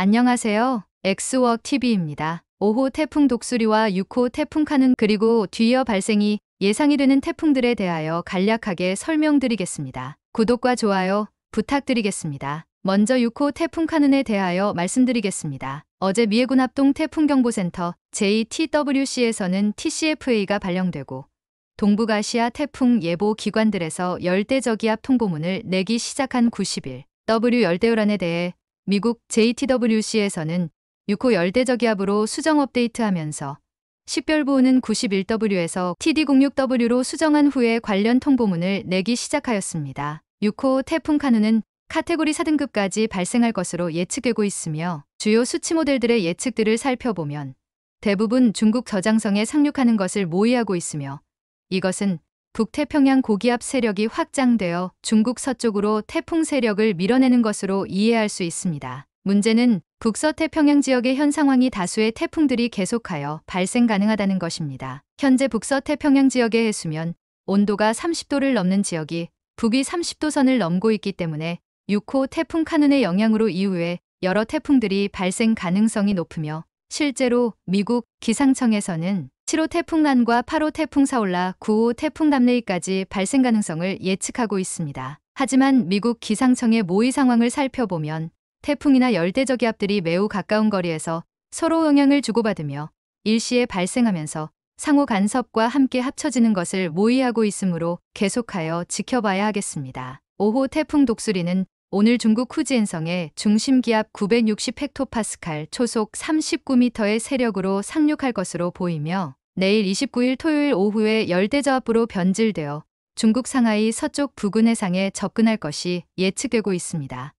안녕하세요. 엑스웍 TV입니다. 5호 태풍 독수리와 6호 태풍 카는 그리고 뒤이어 발생이 예상이 되는 태풍들에 대하여 간략하게 설명드리겠습니다. 구독과 좋아요 부탁드리겠습니다. 먼저 6호 태풍 카눈에 대하여 말씀드리겠습니다. 어제 미해군 합동 태풍경보센터 JTWC에서는 TCFA가 발령되고 동북아시아 태풍 예보 기관들에서 열대저기압 통보문을 내기 시작한 90일 W 열대우란에 대해 미국 JTWC에서는 6호 열대저기압으로 수정 업데이트하면서 10별보호는 91W에서 TD06W로 수정한 후에 관련 통보문을 내기 시작하였습니다. 6호 태풍 카누는 카테고리 4등급까지 발생할 것으로 예측되고 있으며 주요 수치 모델들의 예측들을 살펴보면 대부분 중국 저장성에 상륙하는 것을 모의하고 있으며 이것은 북태평양 고기압 세력이 확장되어 중국 서쪽으로 태풍 세력을 밀어내는 것으로 이해할 수 있습니다. 문제는 북서태평양 지역의 현 상황이 다수의 태풍들이 계속하여 발생 가능하다는 것입니다. 현재 북서태평양 지역의 해수면 온도가 30도를 넘는 지역이 북위 30도 선을 넘고 있기 때문에 6호 태풍 카눈의 영향으로 이후에 여러 태풍들이 발생 가능성이 높으며 실제로 미국 기상청에서는 7호 태풍난과 8호 태풍 사올라 9호 태풍 남레이까지 발생 가능성을 예측하고 있습니다. 하지만 미국 기상청의 모의 상황을 살펴보면 태풍이나 열대저기압들이 매우 가까운 거리에서 서로 영향을 주고받으며 일시에 발생하면서 상호 간섭과 함께 합쳐지는 것을 모의하고 있으므로 계속하여 지켜봐야 하겠습니다. 5호 태풍 독수리는 오늘 중국 후지엔성에 중심 기압 960헥토파스칼 초속 39m의 세력으로 상륙할 것으로 보이며 내일 29일 토요일 오후에 열대저압으로 변질되어 중국 상하이 서쪽 부근 해상에 접근할 것이 예측되고 있습니다.